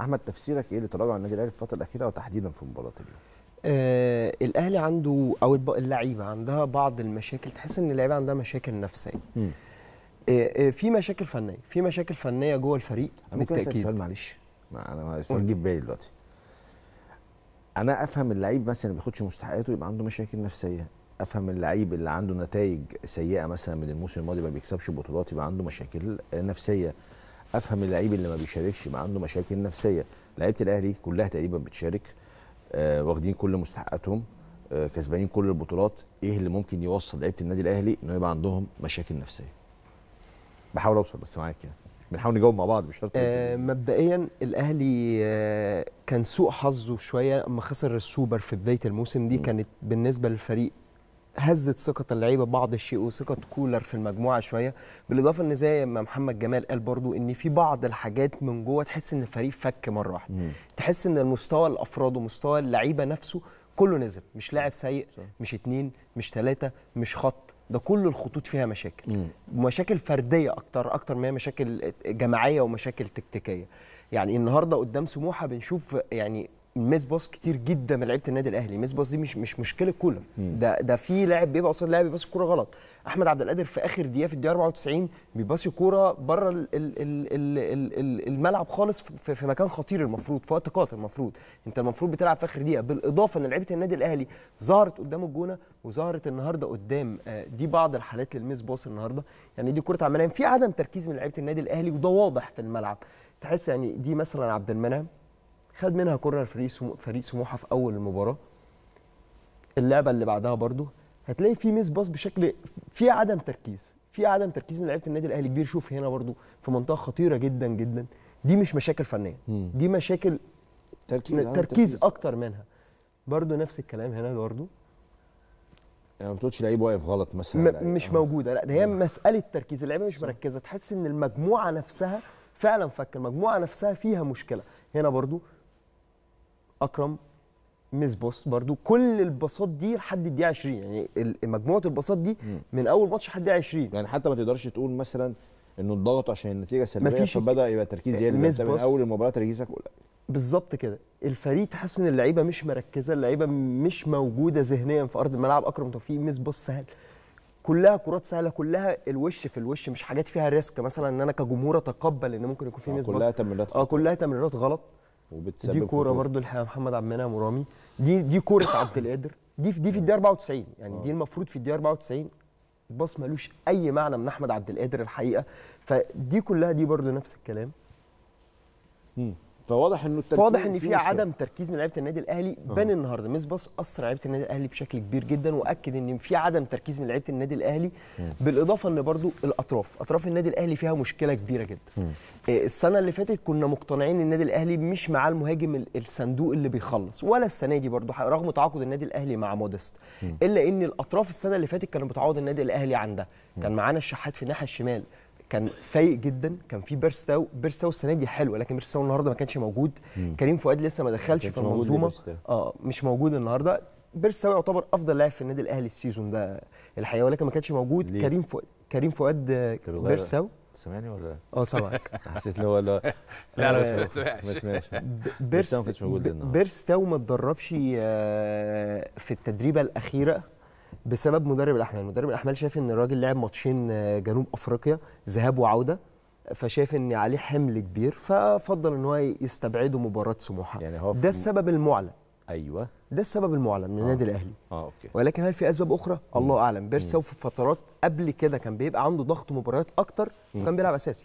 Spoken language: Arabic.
احمد تفسيرك ايه لتراجع النادي الاهلي في الفتره الاخيره وتحديدا في مباراه اليوم؟ آه الاهلي عنده او اللعيبه عندها بعض المشاكل تحس ان اللعيبه عندها مشاكل نفسيه آه آه في مشاكل فنيه في مشاكل فنيه جوه الفريق بالتاكيد سؤال معلش ما انا السؤال جه في بالي دلوقتي انا افهم اللعيب مثلا ما بياخدش مستحقاته يبقى عنده مشاكل نفسيه افهم اللعيب اللي عنده نتائج سيئه مثلا من الموسم الماضي ما بيكسبش بطولات يبقى عنده مشاكل نفسيه افهم اللعيب اللي ما بيشاركش يبقى عنده مشاكل نفسيه لعيبه الاهلي كلها تقريبا بتشارك آه واخدين كل مستحقاتهم آه كسبانين كل البطولات ايه اللي ممكن يوصل لعيبه النادي الاهلي انه يبقى عندهم مشاكل نفسيه بحاول اوصل بس معاك يعني بنحاول نجاوب مع بعض مش شرط آه مبدئيا الاهلي آه كان سوء حظه شويه اما خسر السوبر في بدايه الموسم دي م. كانت بالنسبه للفريق هزت ثقه اللعيبه بعض الشيء وثقه كولر في المجموعه شويه بالاضافه ان زي ما محمد جمال قال برضو ان في بعض الحاجات من جوه تحس ان الفريق فك مره واحده تحس ان المستوى الافراد ومستوى اللعيبه نفسه كله نزل مش لاعب سيء مش اتنين مش تلاتة مش خط ده كل الخطوط فيها مشاكل مم. مشاكل فرديه اكتر اكتر ما هي مشاكل جماعيه ومشاكل تكتيكيه يعني النهارده قدام سموحه بنشوف يعني ميس باص كتير جدا من لعيبه النادي الاهلي ميس باص دي مش مش مشكله كولر ده ده في لاعب بيبقى قصاد لاعب بيباصي الكوره غلط احمد عبد القادر في اخر دقيقه في الدقيقه 94 بيباصي كوره بره الملعب خالص في, في مكان خطير المفروض في وقت قاتل المفروض انت المفروض بتلعب في اخر دقيقه بالاضافه ان لعيبه النادي الاهلي ظهرت قدام الجونه وظهرت النهارده قدام آه، دي بعض الحالات للميس باص النهارده يعني دي كره عمليه في عدم تركيز من لعيبه النادي الاهلي وده واضح في الملعب تحس يعني دي مثلا عبد المنعم خد منها كورنر فريق فريق سموحه في اول المباراه اللعبه اللي بعدها برده هتلاقي في ميس باص بشكل في عدم تركيز في عدم تركيز من لعيبه النادي الاهلي كبير شوف هنا برده في منطقه خطيره جدا جدا دي مش مشاكل فنيه دي مشاكل تركيز تركيز, تركيز اكتر منها برده نفس الكلام هنا برده يعني ما بتقولش لعيب واقف غلط مثلا مش موجوده لا ده هي مساله تركيز اللعيبه مش مركزه تحس ان المجموعه نفسها فعلا فك المجموعه نفسها فيها مشكله هنا برضو اكرم مسبوس برضو كل الباصات دي لحد الدقيقه 20 يعني مجموعه الباصات دي من اول ماتش لحد الدقيقه 20 يعني حتى ما تقدرش تقول مثلا انه الضغط عشان النتيجه سلبيه فبدا يبقى تركيز يقل انت من اول المباراه تركيزك بالظبط كده الفريق تحس ان اللعيبه مش مركزه اللعيبه مش موجوده ذهنيا في ارض الملعب اكرم توفيق بوس سهل كلها كرات سهله كلها الوش في الوش مش حاجات فيها ريسك مثلا ان انا كجمهور اتقبل ان ممكن يكون في آه، بوس آه، كلها تمريرات اه كلها تمريرات غلط وبتسبب دي كوره برضو محمد عبد المنعم ورامي دي دي كوره عبد القادر دي في دي في الدقيقه 94 يعني آه. دي المفروض في الدقيقه 94 الباص ملوش اي معنى من احمد عبد القادر الحقيقه فدي كلها دي برضو نفس الكلام مم. فواضح انه التركيز فواضح ان في عدم تركيز من لعيبه النادي الاهلي آه. بان النهارده مسبس اثر لعيبه النادي الاهلي بشكل كبير جدا واكد ان في عدم تركيز من لعيبه النادي الاهلي بالاضافه ان برضو الاطراف اطراف النادي الاهلي فيها مشكله كبيره جدا آه، السنه اللي فاتت كنا مقتنعين ان النادي الاهلي مش معاه المهاجم الصندوق اللي بيخلص ولا السنه دي برضو رغم تعاقد النادي الاهلي مع مودست الا ان الاطراف السنه اللي فاتت كانوا بتعوض النادي الاهلي عن ده كان معانا الشحات في الناحيه الشمال كان فايق جدا كان في بيرستاو بيرستاو السنه دي حلوه لكن بيرستاو النهارده ما كانش موجود مم. كريم فؤاد لسه ما دخلش في المنظومه اه مش موجود النهارده بيرستاو يعتبر افضل لاعب في النادي الاهلي السيزون ده الحقيقه ولكن ما كانش موجود ليه؟ كريم فؤاد كريم فؤاد بيرستاو سامعني ولا اه سامعك حسيت اللي هو لا لا ما سمعتش آه، بيرستاو ما كانش موجود بيرستاو ما اتدربش آه، في التدريبه الاخيره بسبب مدرب الاحمال مدرب الاحمال شايف ان الراجل لعب ماتشين آه، جنوب افريقيا ذهاب وعوده فشايف ان عليه حمل كبير ففضل ان هو يستبعده مباراه سموحه يعني هو ده السبب المعلن ايوه ده السبب المعلن من آه. النادي آه. الاهلي اه اوكي ولكن هل في اسباب اخرى الله اعلم بيرساو في فترات قبل كده كان بيبقى عنده ضغط مباريات اكتر وكان بيلعب اساسي